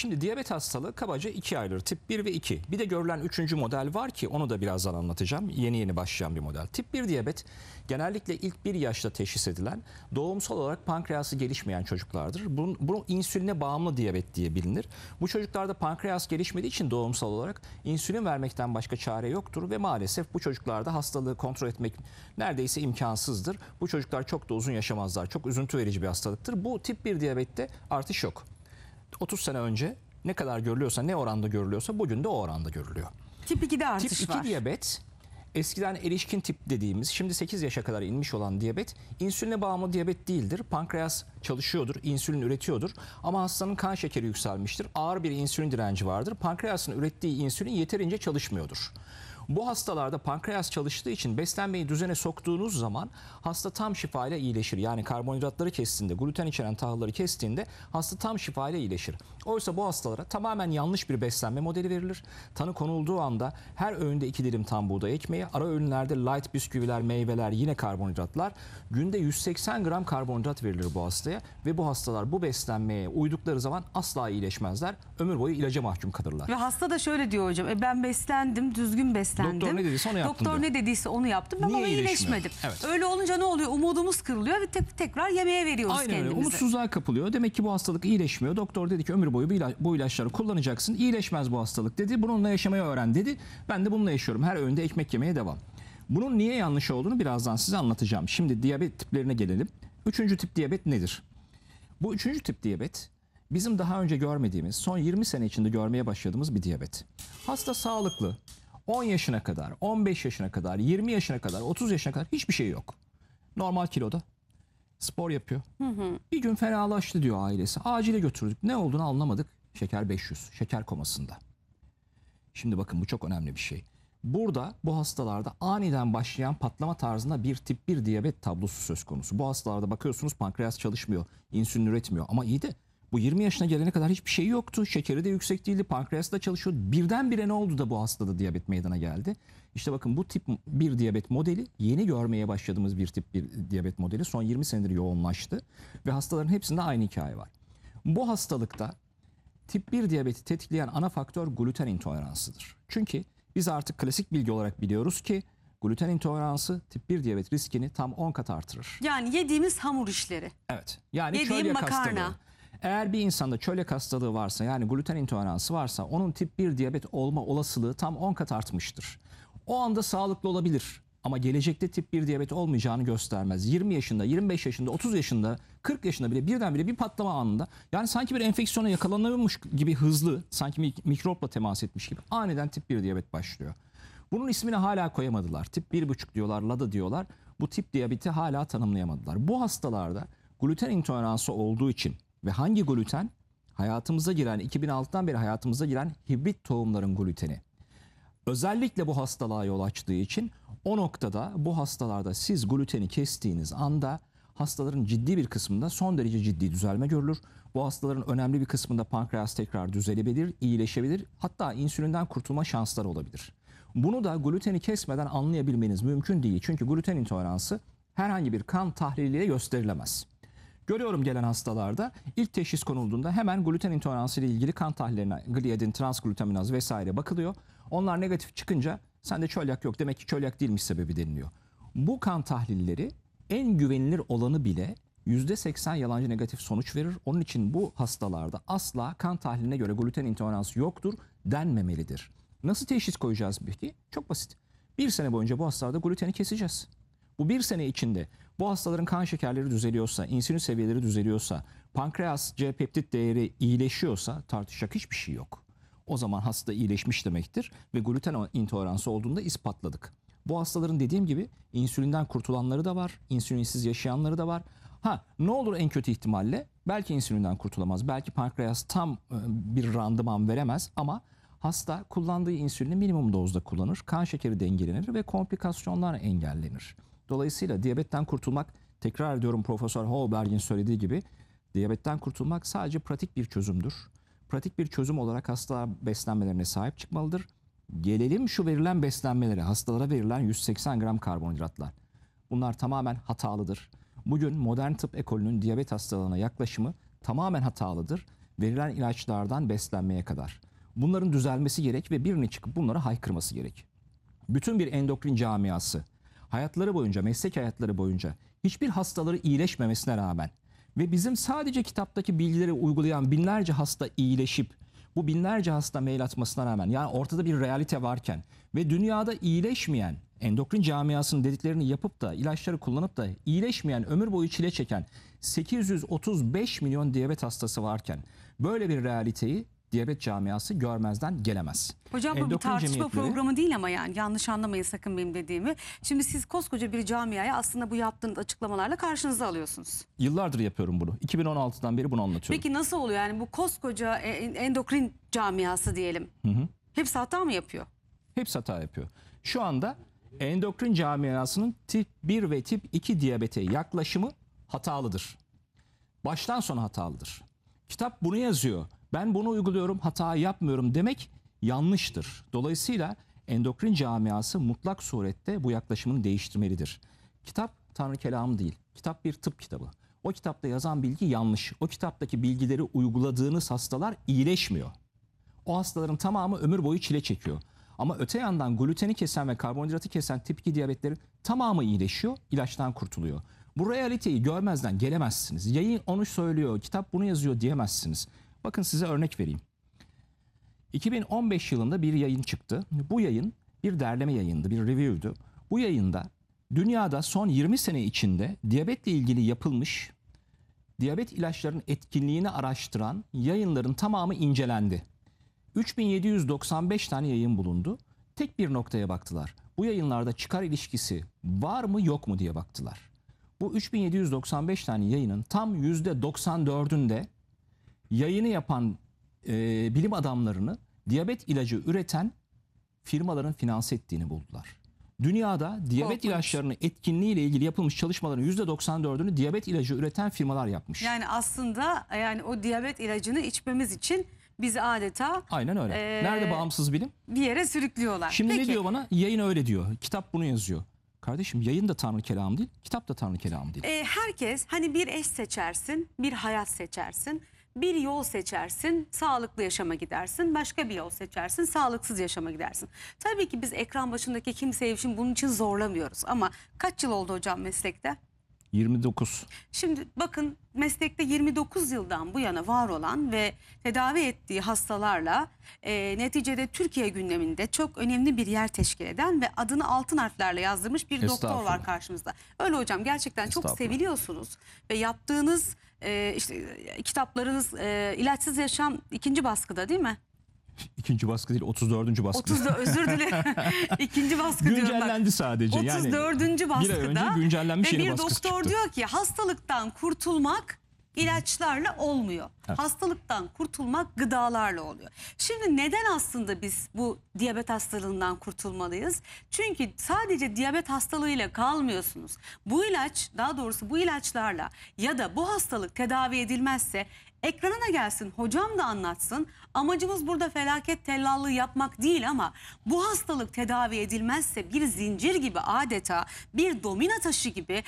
Şimdi diyabet hastalığı kabaca iki ayrılır. Tip 1 ve 2. Bir de görülen üçüncü model var ki onu da birazdan anlatacağım. Yeni yeni başlayan bir model. Tip 1 diyabet genellikle ilk bir yaşta teşhis edilen doğumsal olarak pankreası gelişmeyen çocuklardır. Bunun, bunu insüline bağımlı diyabet diye bilinir. Bu çocuklarda pankreas gelişmediği için doğumsal olarak insülin vermekten başka çare yoktur ve maalesef bu çocuklarda hastalığı kontrol etmek neredeyse imkansızdır. Bu çocuklar çok da uzun yaşamazlar. Çok üzüntü verici bir hastalıktır. Bu tip 1 diyabette artış yok. 30 sene önce ne kadar görülüyorsa ne oranda görülüyorsa bugün de o oranda görülüyor. Tip 2'de artış tip 2 var. diyabet eskiden erişkin tip dediğimiz şimdi 8 yaşa kadar inmiş olan diyabet insüline bağımlı diyabet değildir. Pankreas çalışıyordur, insülin üretiyordur ama hastanın kan şekeri yükselmiştir. Ağır bir insülin direnci vardır. Pankreasın ürettiği insülin yeterince çalışmıyordur. Bu hastalarda pankreas çalıştığı için beslenmeyi düzene soktuğunuz zaman hasta tam şifayla iyileşir. Yani karbonhidratları kestiğinde, gluten içeren tahılları kestiğinde hasta tam şifayla iyileşir. Oysa bu hastalara tamamen yanlış bir beslenme modeli verilir. Tanı konulduğu anda her öğünde iki dilim tam buğday ekmeği, ara öğünlerde light bisküviler, meyveler, yine karbonhidratlar. Günde 180 gram karbonhidrat verilir bu hastaya ve bu hastalar bu beslenmeye uydukları zaman asla iyileşmezler. Ömür boyu ilaca mahkum kalırlar. Ve hasta da şöyle diyor hocam, e ben beslendim, düzgün beslendim beslendim. Doktor ne dediyse onu yaptım. Doktor diyor. ne dediyse onu yaptım. Ben Niye ama iyileşmedim. Evet. Öyle olunca ne oluyor? Umudumuz kırılıyor ve te tekrar yemeğe veriyoruz Aynen kendimizi. Öyle. Umutsuzluğa kapılıyor. Demek ki bu hastalık iyileşmiyor. Doktor dedi ki ömür boyu bu, ilaç, bu ilaçları kullanacaksın. İyileşmez bu hastalık dedi. Bununla yaşamayı öğren dedi. Ben de bununla yaşıyorum. Her öğünde ekmek yemeye devam. Bunun niye yanlış olduğunu birazdan size anlatacağım. Şimdi diyabet tiplerine gelelim. Üçüncü tip diyabet nedir? Bu üçüncü tip diyabet bizim daha önce görmediğimiz, son 20 sene içinde görmeye başladığımız bir diyabet. Hasta sağlıklı, 10 yaşına kadar, 15 yaşına kadar, 20 yaşına kadar, 30 yaşına kadar hiçbir şey yok. Normal kiloda. Spor yapıyor. Hı hı. Bir gün fenalaştı diyor ailesi. Acile götürdük. Ne olduğunu anlamadık. Şeker 500. Şeker komasında. Şimdi bakın bu çok önemli bir şey. Burada bu hastalarda aniden başlayan patlama tarzında bir tip 1 diyabet tablosu söz konusu. Bu hastalarda bakıyorsunuz pankreas çalışmıyor, insülin üretmiyor ama iyi de bu 20 yaşına gelene kadar hiçbir şey yoktu. Şekeri de yüksek değildi. Pankreası da çalışıyordu. Birdenbire ne oldu da bu hastada diyabet meydana geldi? İşte bakın bu tip bir diyabet modeli yeni görmeye başladığımız bir tip bir diyabet modeli. Son 20 senedir yoğunlaştı. Ve hastaların hepsinde aynı hikaye var. Bu hastalıkta tip 1 diyabeti tetikleyen ana faktör gluten intoleransıdır. Çünkü biz artık klasik bilgi olarak biliyoruz ki gluten intoleransı tip 1 diyabet riskini tam 10 kat artırır. Yani yediğimiz hamur işleri. Evet. Yani Yediğim makarna. hastalığı. Eğer bir insanda çölyak hastalığı varsa yani gluten intoleransı varsa onun tip 1 diyabet olma olasılığı tam 10 kat artmıştır. O anda sağlıklı olabilir ama gelecekte tip 1 diyabet olmayacağını göstermez. 20 yaşında, 25 yaşında, 30 yaşında, 40 yaşında bile birdenbire bir patlama anında yani sanki bir enfeksiyona yakalanmış gibi hızlı, sanki mikropla temas etmiş gibi aniden tip 1 diyabet başlıyor. Bunun ismini hala koyamadılar. Tip 1,5 diyorlar, LADA diyorlar. Bu tip diyabeti hala tanımlayamadılar. Bu hastalarda gluten intoleransı olduğu için ve hangi gluten? Hayatımıza giren 2006'dan beri hayatımıza giren hibrit tohumların gluteni. Özellikle bu hastalığa yol açtığı için o noktada bu hastalarda siz gluteni kestiğiniz anda hastaların ciddi bir kısmında son derece ciddi düzelme görülür. Bu hastaların önemli bir kısmında pankreas tekrar düzelebilir, iyileşebilir. Hatta insülinden kurtulma şansları olabilir. Bunu da gluteni kesmeden anlayabilmeniz mümkün değil. Çünkü gluten intoleransı herhangi bir kan tahliliyle gösterilemez. Görüyorum gelen hastalarda ilk teşhis konulduğunda hemen gluten intoleransı ile ilgili kan tahlillerine gliadin, transglutaminaz vesaire bakılıyor. Onlar negatif çıkınca sende çölyak yok demek ki çölyak değilmiş sebebi deniliyor. Bu kan tahlilleri en güvenilir olanı bile %80 yalancı negatif sonuç verir. Onun için bu hastalarda asla kan tahliline göre gluten intoleransı yoktur denmemelidir. Nasıl teşhis koyacağız peki? Çok basit. Bir sene boyunca bu hastalarda gluteni keseceğiz. Bu bir sene içinde bu hastaların kan şekerleri düzeliyorsa, insülin seviyeleri düzeliyorsa, pankreas C peptit değeri iyileşiyorsa tartışacak hiçbir şey yok. O zaman hasta iyileşmiş demektir ve gluten intoleransı olduğunda ispatladık. Bu hastaların dediğim gibi insülinden kurtulanları da var, insülinsiz yaşayanları da var. Ha ne olur en kötü ihtimalle belki insülinden kurtulamaz, belki pankreas tam e, bir randıman veremez ama hasta kullandığı insülini minimum dozda kullanır, kan şekeri dengelenir ve komplikasyonlar engellenir. Dolayısıyla diyabetten kurtulmak tekrar ediyorum Profesör Holberg'in söylediği gibi diyabetten kurtulmak sadece pratik bir çözümdür. Pratik bir çözüm olarak hastalar beslenmelerine sahip çıkmalıdır. Gelelim şu verilen beslenmelere, hastalara verilen 180 gram karbonhidratlar. Bunlar tamamen hatalıdır. Bugün modern tıp ekolünün diyabet hastalığına yaklaşımı tamamen hatalıdır. Verilen ilaçlardan beslenmeye kadar. Bunların düzelmesi gerek ve birini çıkıp bunlara haykırması gerek. Bütün bir endokrin camiası hayatları boyunca, meslek hayatları boyunca hiçbir hastaları iyileşmemesine rağmen ve bizim sadece kitaptaki bilgileri uygulayan binlerce hasta iyileşip bu binlerce hasta mail atmasına rağmen yani ortada bir realite varken ve dünyada iyileşmeyen endokrin camiasının dediklerini yapıp da ilaçları kullanıp da iyileşmeyen ömür boyu çile çeken 835 milyon diyabet hastası varken böyle bir realiteyi diyabet camiası görmezden gelemez. Hocam bu bir Endokrin tartışma cemiyetleri- programı değil ama yani yanlış anlamayın sakın benim dediğimi. Şimdi siz koskoca bir camiaya aslında bu yaptığınız açıklamalarla karşınıza alıyorsunuz. Yıllardır yapıyorum bunu. 2016'dan beri bunu anlatıyorum. Peki nasıl oluyor yani bu koskoca e, endokrin camiası diyelim. Hepsi hata mı yapıyor? Hepsi hata yapıyor. Şu anda endokrin camiasının tip 1 ve tip 2 diyabete yaklaşımı hatalıdır. Baştan sona hatalıdır. Kitap bunu yazıyor ben bunu uyguluyorum hata yapmıyorum demek yanlıştır. Dolayısıyla endokrin camiası mutlak surette bu yaklaşımını değiştirmelidir. Kitap Tanrı kelamı değil. Kitap bir tıp kitabı. O kitapta yazan bilgi yanlış. O kitaptaki bilgileri uyguladığınız hastalar iyileşmiyor. O hastaların tamamı ömür boyu çile çekiyor. Ama öte yandan gluteni kesen ve karbonhidratı kesen tip 2 diyabetlerin tamamı iyileşiyor, ilaçtan kurtuluyor. Bu realiteyi görmezden gelemezsiniz. Yayın onu söylüyor, kitap bunu yazıyor diyemezsiniz. Bakın size örnek vereyim. 2015 yılında bir yayın çıktı. Bu yayın bir derleme yayındı, bir review'du. Bu yayında dünyada son 20 sene içinde diyabetle ilgili yapılmış diyabet ilaçlarının etkinliğini araştıran yayınların tamamı incelendi. 3795 tane yayın bulundu. Tek bir noktaya baktılar. Bu yayınlarda çıkar ilişkisi var mı yok mu diye baktılar. Bu 3795 tane yayının tam %94'ünde yayını yapan e, bilim adamlarını diyabet ilacı üreten firmaların finanse ettiğini buldular. Dünyada diyabet Korkunç. ilaçlarının etkinliği ile ilgili yapılmış çalışmaların %94'ünü diyabet ilacı üreten firmalar yapmış. Yani aslında yani o diyabet ilacını içmemiz için biz adeta Aynen öyle. Ee, Nerede bağımsız bilim? Bir yere sürüklüyorlar. Şimdi Peki. ne diyor bana? Yayın öyle diyor. Kitap bunu yazıyor. Kardeşim yayın da Tanrı kelamı değil, kitap da Tanrı kelamı değil. E, herkes hani bir eş seçersin, bir hayat seçersin. Bir yol seçersin, sağlıklı yaşama gidersin. Başka bir yol seçersin, sağlıksız yaşama gidersin. Tabii ki biz ekran başındaki kimseyi için bunun için zorlamıyoruz. Ama kaç yıl oldu hocam meslekte? 29. Şimdi bakın meslekte 29 yıldan bu yana var olan ve tedavi ettiği hastalarla e, neticede Türkiye gündeminde çok önemli bir yer teşkil eden ve adını altın harflerle yazdırmış bir doktor var karşımızda. Öyle hocam gerçekten çok seviliyorsunuz ve yaptığınız e, işte e, kitaplarınız e, İlaçsız Yaşam ikinci baskıda değil mi? İkinci baskı değil 34. baskı. 30. özür dilerim. İkinci baskı diyorum bak. Güncellendi sadece. Yani 34. bir ay baskıda önce güncellenmiş ve yeni bir doktor diyor ki hastalıktan kurtulmak İlaçlarla olmuyor. Evet. Hastalıktan kurtulmak gıdalarla oluyor. Şimdi neden aslında biz bu diyabet hastalığından kurtulmalıyız? Çünkü sadece diyabet hastalığıyla kalmıyorsunuz. Bu ilaç daha doğrusu bu ilaçlarla ya da bu hastalık tedavi edilmezse ekranına gelsin hocam da anlatsın. Amacımız burada felaket tellallığı yapmak değil ama bu hastalık tedavi edilmezse bir zincir gibi adeta bir domina taşı gibi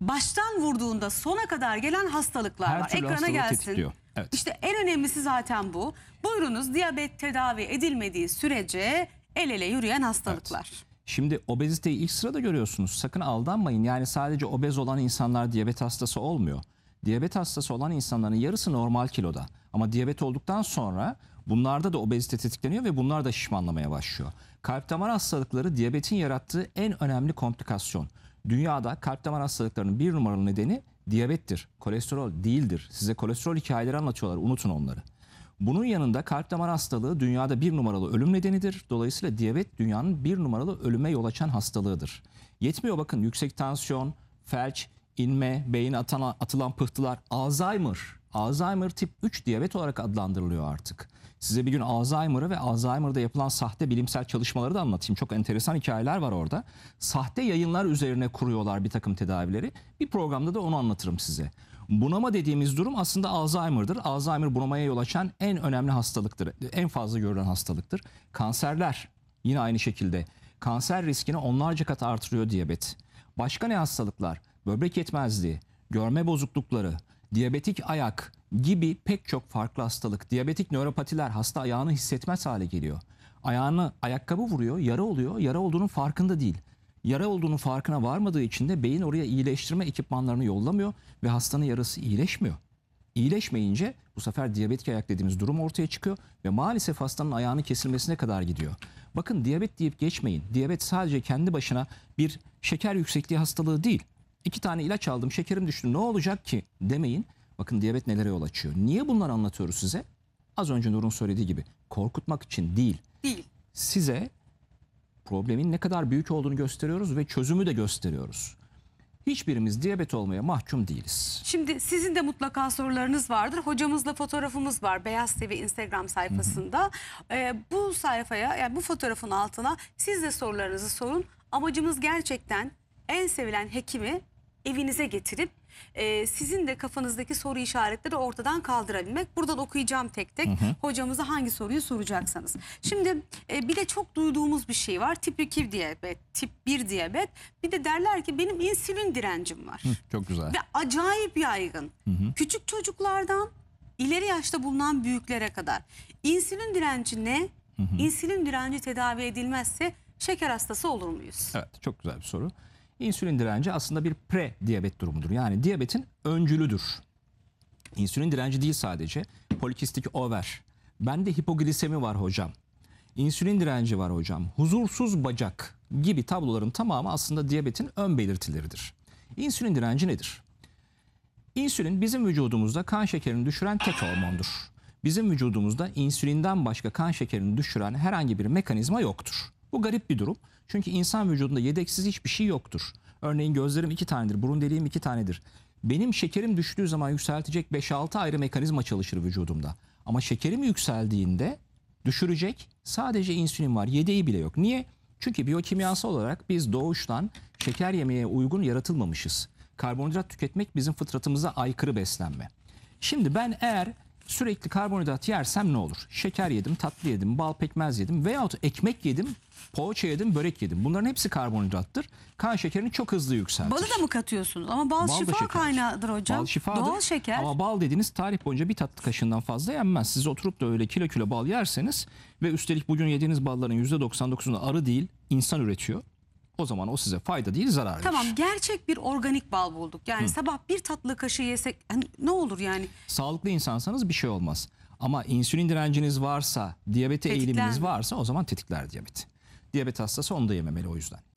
baştan vurduğunda sona kadar gelen hastalıklar Her var. Ekrana gelsin. Evet. İşte en önemlisi zaten bu. Buyurunuz diyabet tedavi edilmediği sürece el ele yürüyen hastalıklar. Evet. Şimdi obeziteyi ilk sırada görüyorsunuz. Sakın aldanmayın. Yani sadece obez olan insanlar diyabet hastası olmuyor. Diyabet hastası olan insanların yarısı normal kiloda. Ama diyabet olduktan sonra bunlarda da obezite tetikleniyor ve bunlar da şişmanlamaya başlıyor. Kalp damar hastalıkları diyabetin yarattığı en önemli komplikasyon. Dünyada kalp damar hastalıklarının bir numaralı nedeni diyabettir. Kolesterol değildir. Size kolesterol hikayeleri anlatıyorlar. Unutun onları. Bunun yanında kalp damar hastalığı dünyada bir numaralı ölüm nedenidir. Dolayısıyla diyabet dünyanın bir numaralı ölüme yol açan hastalığıdır. Yetmiyor bakın yüksek tansiyon, felç, inme, beyin atan, atılan pıhtılar, Alzheimer Alzheimer tip 3 diyabet olarak adlandırılıyor artık. Size bir gün Alzheimer'ı ve Alzheimer'da yapılan sahte bilimsel çalışmaları da anlatayım. Çok enteresan hikayeler var orada. Sahte yayınlar üzerine kuruyorlar bir takım tedavileri. Bir programda da onu anlatırım size. Bunama dediğimiz durum aslında Alzheimer'dır. Alzheimer bunamaya yol açan en önemli hastalıktır. En fazla görülen hastalıktır. Kanserler yine aynı şekilde. Kanser riskini onlarca kat artırıyor diyabet. Başka ne hastalıklar? Böbrek yetmezliği, görme bozuklukları, diyabetik ayak gibi pek çok farklı hastalık. Diyabetik nöropatiler hasta ayağını hissetmez hale geliyor. Ayağını ayakkabı vuruyor, yara oluyor. Yara olduğunun farkında değil. Yara olduğunun farkına varmadığı için de beyin oraya iyileştirme ekipmanlarını yollamıyor ve hastanın yarası iyileşmiyor. İyileşmeyince bu sefer diyabetik ayak dediğimiz durum ortaya çıkıyor ve maalesef hastanın ayağının kesilmesine kadar gidiyor. Bakın diyabet deyip geçmeyin. Diyabet sadece kendi başına bir şeker yüksekliği hastalığı değil. İki tane ilaç aldım şekerim düştü ne olacak ki demeyin. Bakın diyabet nelere yol açıyor. Niye bunları anlatıyoruz size? Az önce Nur'un söylediği gibi korkutmak için değil. Değil. Size problemin ne kadar büyük olduğunu gösteriyoruz ve çözümü de gösteriyoruz. Hiçbirimiz diyabet olmaya mahkum değiliz. Şimdi sizin de mutlaka sorularınız vardır. Hocamızla fotoğrafımız var Beyaz TV Instagram sayfasında. Hı hı. Ee, bu sayfaya yani bu fotoğrafın altına siz de sorularınızı sorun. Amacımız gerçekten en sevilen hekimi evinize getirip e, sizin de kafanızdaki soru işaretleri ortadan kaldırabilmek. Buradan okuyacağım tek tek hı hı. hocamıza hangi soruyu soracaksanız. Şimdi e, bir de çok duyduğumuz bir şey var. Tip 2 diyabet, tip 1 diyabet. Bir de derler ki benim insülin direncim var. Hı, çok güzel. Ve acayip yaygın. Hı hı. Küçük çocuklardan ileri yaşta bulunan büyüklere kadar. İnsülin direnci ne? Hı hı. İnsülin direnci tedavi edilmezse şeker hastası olur muyuz? Evet çok güzel bir soru. İnsülin direnci aslında bir pre-diyabet durumudur. Yani diyabetin öncülüdür. İnsülin direnci değil sadece. Polikistik over. Bende hipoglisemi var hocam. İnsülin direnci var hocam. Huzursuz bacak gibi tabloların tamamı aslında diyabetin ön belirtileridir. İnsülin direnci nedir? İnsülin bizim vücudumuzda kan şekerini düşüren tek hormondur. Bizim vücudumuzda insülinden başka kan şekerini düşüren herhangi bir mekanizma yoktur. Bu garip bir durum. Çünkü insan vücudunda yedeksiz hiçbir şey yoktur. Örneğin gözlerim iki tanedir, burun deliğim iki tanedir. Benim şekerim düştüğü zaman yükseltecek 5-6 ayrı mekanizma çalışır vücudumda. Ama şekerim yükseldiğinde düşürecek sadece insülin var. Yedeği bile yok. Niye? Çünkü biyokimyasal olarak biz doğuştan şeker yemeye uygun yaratılmamışız. Karbonhidrat tüketmek bizim fıtratımıza aykırı beslenme. Şimdi ben eğer sürekli karbonhidrat yersem ne olur? Şeker yedim, tatlı yedim, bal pekmez yedim veyahut ekmek yedim poğaça yedim, börek yedim. Bunların hepsi karbonhidrattır. Kan şekerini çok hızlı yükseltir. Balı da mı katıyorsunuz? Ama bal, bal şifa şekerdir. kaynağıdır hocam. Bal şifadır. Doğal şeker. Ama bal dediğiniz tarih boyunca bir tatlı kaşığından fazla yenmez. Siz oturup da öyle kilo kilo bal yerseniz ve üstelik bugün yediğiniz balların %99'unu arı değil insan üretiyor. O zaman o size fayda değil zarar Tamam gerçek bir organik bal bulduk. Yani Hı. sabah bir tatlı kaşığı yesek yani ne olur yani? Sağlıklı insansanız bir şey olmaz. Ama insülin direnciniz varsa, diyabete eğiliminiz varsa o zaman tetikler diyabeti. Diyabet hastası onu da yememeli o yüzden.